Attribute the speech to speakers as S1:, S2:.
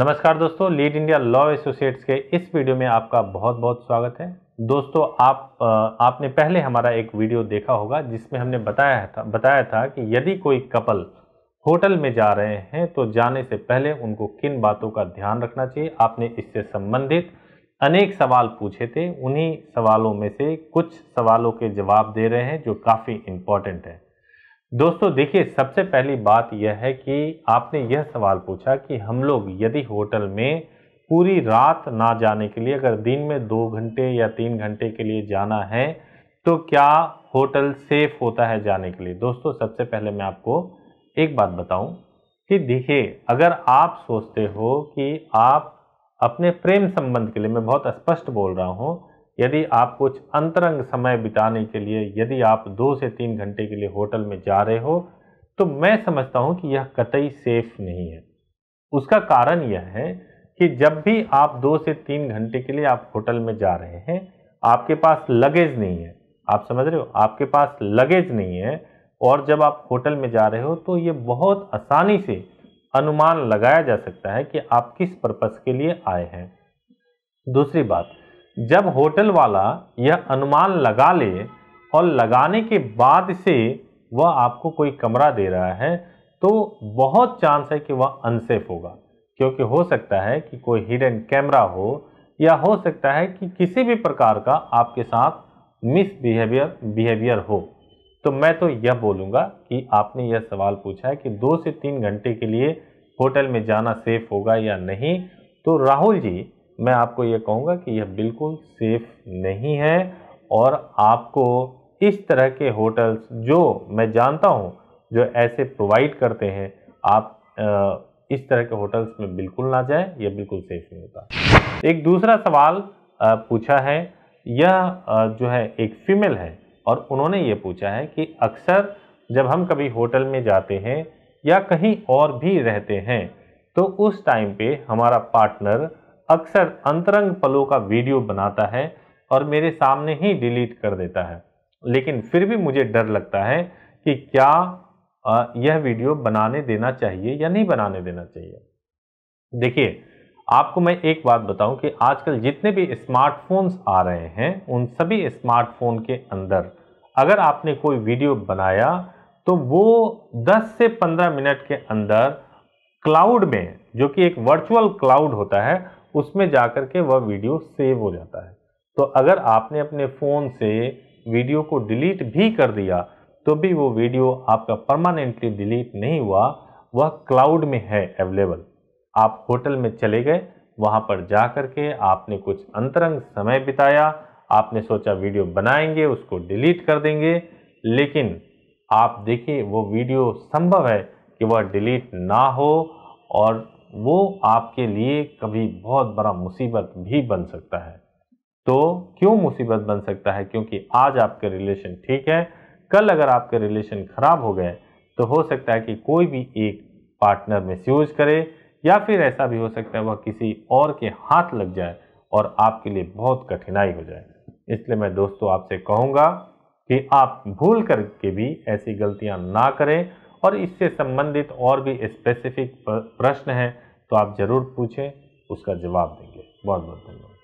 S1: नमस्कार दोस्तों lead India law associates के इस वीडियो में आपका बहुत बहुत स्वागत है दोस्तों आप आपने पहले हमारा एक वीडियो देखा होगा जिसमें हमने बताया था बताया था कि यदि कोई कपल होटल में जा रहे हैं तो जाने से पहले उनको किन बातों का ध्यान रखना चाहिए आपने इससे संबंधित अनेक सवाल पूछे थे उन्हीं सवालों में से कुछ सवालों के जवाब दे रहे हैं जो काफ़ी इम्पॉर्टेंट है दोस्तों देखिए सबसे पहली बात यह है कि आपने यह सवाल पूछा कि हम लोग यदि होटल में पूरी रात ना जाने के लिए अगर दिन में दो घंटे या तीन घंटे के लिए जाना है तो क्या होटल सेफ होता है जाने के लिए दोस्तों सबसे पहले मैं आपको एक बात बताऊं कि देखिए अगर आप सोचते हो कि आप अपने प्रेम संबंध के लिए मैं बहुत स्पष्ट बोल रहा हूँ यदि आप कुछ अंतरंग समय बिताने के लिए यदि आप दो से तीन घंटे के लिए होटल में जा रहे हो तो मैं समझता हूँ कि यह कतई सेफ नहीं है उसका कारण यह है कि जब भी आप दो से तीन घंटे के लिए आप होटल में जा रहे हैं आपके पास लगेज नहीं है आप समझ रहे हो आपके पास लगेज नहीं है और जब आप होटल में जा रहे हो तो ये बहुत आसानी से अनुमान लगाया जा सकता है कि आप किस पर्पज़ के लिए आए हैं दूसरी बात जब होटल वाला यह अनुमान लगा ले और लगाने के बाद से वह आपको कोई कमरा दे रहा है तो बहुत चांस है कि वह अनसेफ होगा क्योंकि हो सकता है कि कोई हिडन कैमरा हो या हो सकता है कि किसी भी प्रकार का आपके साथ मिसबिहेवियर बिहेवियर हो तो मैं तो यह बोलूँगा कि आपने यह सवाल पूछा है कि दो से तीन घंटे के लिए होटल में जाना सेफ होगा या नहीं तो राहुल जी मैं आपको ये कहूँगा कि यह बिल्कुल सेफ नहीं है और आपको इस तरह के होटल्स जो मैं जानता हूँ जो ऐसे प्रोवाइड करते हैं आप इस तरह के होटल्स में बिल्कुल ना जाए यह बिल्कुल सेफ नहीं होता एक दूसरा सवाल पूछा है यह जो है एक फीमेल है और उन्होंने ये पूछा है कि अक्सर जब हम कभी होटल में जाते हैं या कहीं और भी रहते हैं तो उस टाइम पे हमारा पार्टनर अक्सर अंतरंग पलों का वीडियो बनाता है और मेरे सामने ही डिलीट कर देता है लेकिन फिर भी मुझे डर लगता है कि क्या यह वीडियो बनाने देना चाहिए या नहीं बनाने देना चाहिए देखिए आपको मैं एक बात बताऊं कि आजकल जितने भी स्मार्टफोन्स आ रहे हैं उन सभी स्मार्टफोन के अंदर अगर आपने कोई वीडियो बनाया तो वो 10 से 15 मिनट के अंदर क्लाउड में जो कि एक वर्चुअल क्लाउड होता है उसमें जा कर के वह वीडियो सेव हो जाता है तो अगर आपने अपने फ़ोन से वीडियो को डिलीट भी कर दिया तो भी वो वीडियो आपका परमानेंटली डिलीट नहीं हुआ वह क्लाउड में है अवेलेबल आप होटल में चले गए वहाँ पर जा कर के आपने कुछ अंतरंग समय बिताया आपने सोचा वीडियो बनाएंगे उसको डिलीट कर देंगे लेकिन आप देखिए वो वीडियो संभव है कि वह डिलीट ना हो और वो आपके लिए कभी बहुत बड़ा मुसीबत भी बन सकता है तो क्यों मुसीबत बन सकता है क्योंकि आज आपके रिलेशन ठीक है कल अगर आपके रिलेशन खराब हो गए तो हो सकता है कि कोई भी एक पार्टनर मिसयूज करे या फिर ऐसा भी हो सकता है वह किसी और के हाथ लग जाए और आपके लिए बहुत कठिनाई हो जाए इसलिए मैं दोस्तों आपसे कहूँगा कि आप भूल करके भी ऐसी गलतियाँ ना करें और इससे संबंधित और भी स्पेसिफिक प्रश्न हैं तो आप ज़रूर पूछें उसका जवाब देंगे बहुत बहुत धन्यवाद